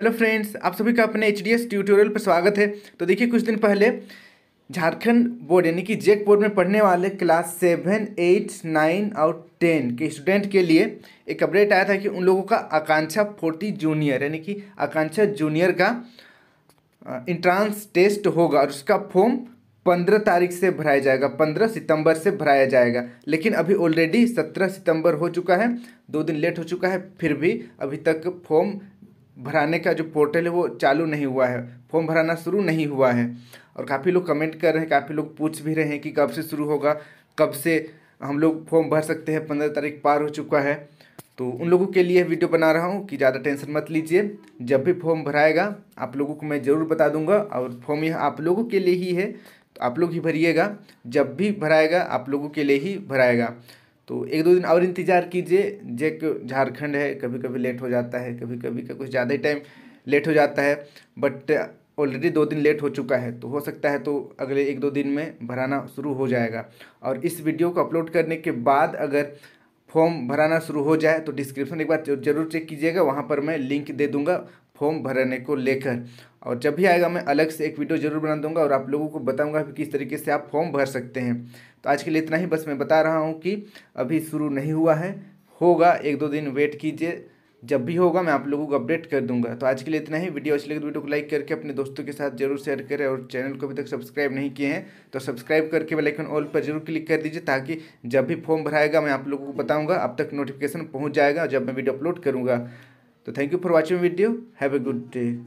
Hello friends आप सभी का अपने एच ट्यूटोरियल पर स्वागत है तो देखिए कुछ दिन पहले झारखंड बोर्ड यानी कि जेक बोर्ड e में पढ़ने वाले क्लास सेवन एट नाइन और टेन के स्टूडेंट के लिए एक अपडेट आया था कि उन लोगों का आकांक्षा फोर्टी जूनियर यानी कि आकांक्षा जूनियर का इंट्रांस टेस्ट होगा और उसका फॉर्म पंद्रह तारीख से भराया जाएगा पंद्रह सितंबर से भराया जाएगा लेकिन अभी ऑलरेडी सत्रह सितंबर हो चुका है दो दिन लेट हो चुका है फिर भी अभी तक फॉर्म भराने का जो पोर्टल है वो चालू नहीं हुआ है फॉर्म भराना शुरू नहीं हुआ है और काफ़ी लोग कमेंट कर रहे हैं काफ़ी लोग पूछ भी रहे हैं कि कब से शुरू होगा कब से हम लोग फॉर्म भर सकते हैं पंद्रह तारीख पार हो चुका है तो उन लोगों के लिए वीडियो बना रहा हूँ कि ज़्यादा टेंशन मत लीजिए जब भी फॉर्म भराएगा आप लोगों को मैं ज़रूर बता दूंगा और फॉर्म यह आप लोगों के लिए ही है तो आप लोग ही भरिएगा जब भी भराएगा आप लोगों के लिए ही भराएगा तो एक दो दिन और इंतज़ार कीजिए जे झारखंड है कभी कभी लेट हो जाता है कभी कभी का कुछ ज़्यादा ही टाइम लेट हो जाता है बट ऑलरेडी दो दिन लेट हो चुका है तो हो सकता है तो अगले एक दो दिन में भराना शुरू हो जाएगा और इस वीडियो को अपलोड करने के बाद अगर फॉर्म भराना शुरू हो जाए तो डिस्क्रिप्शन एक बार जरूर चेक कीजिएगा वहाँ पर मैं लिंक दे दूँगा फॉर्म भरने को लेकर और जब भी आएगा मैं अलग से एक वीडियो जरूर बना दूंगा और आप लोगों को बताऊंगा कि किस तरीके से आप फॉर्म भर सकते हैं तो आज के लिए इतना ही बस मैं बता रहा हूँ कि अभी शुरू नहीं हुआ है होगा एक दो दिन वेट कीजिए जब भी होगा मैं आप लोगों को अपडेट कर दूंगा तो आज के लिए इतना ही वीडियो अच्छी लगे तो वीडियो को लाइक करके अपने दोस्तों के साथ जरूर शेयर करें और चैनल को अभी तक सब्सक्राइब नहीं किए हैं तो सब्सक्राइब करके बेल आइकन ऑल पर जरूर क्लिक कर दीजिए ताकि जब भी फॉर्म भराएगा मैं आप लोगों को बताऊंगा अब तक नोटिफिकेशन पहुँच जाएगा जब मैं वीडियो अपलोड करूँगा So thank you for watching video. Have a good day.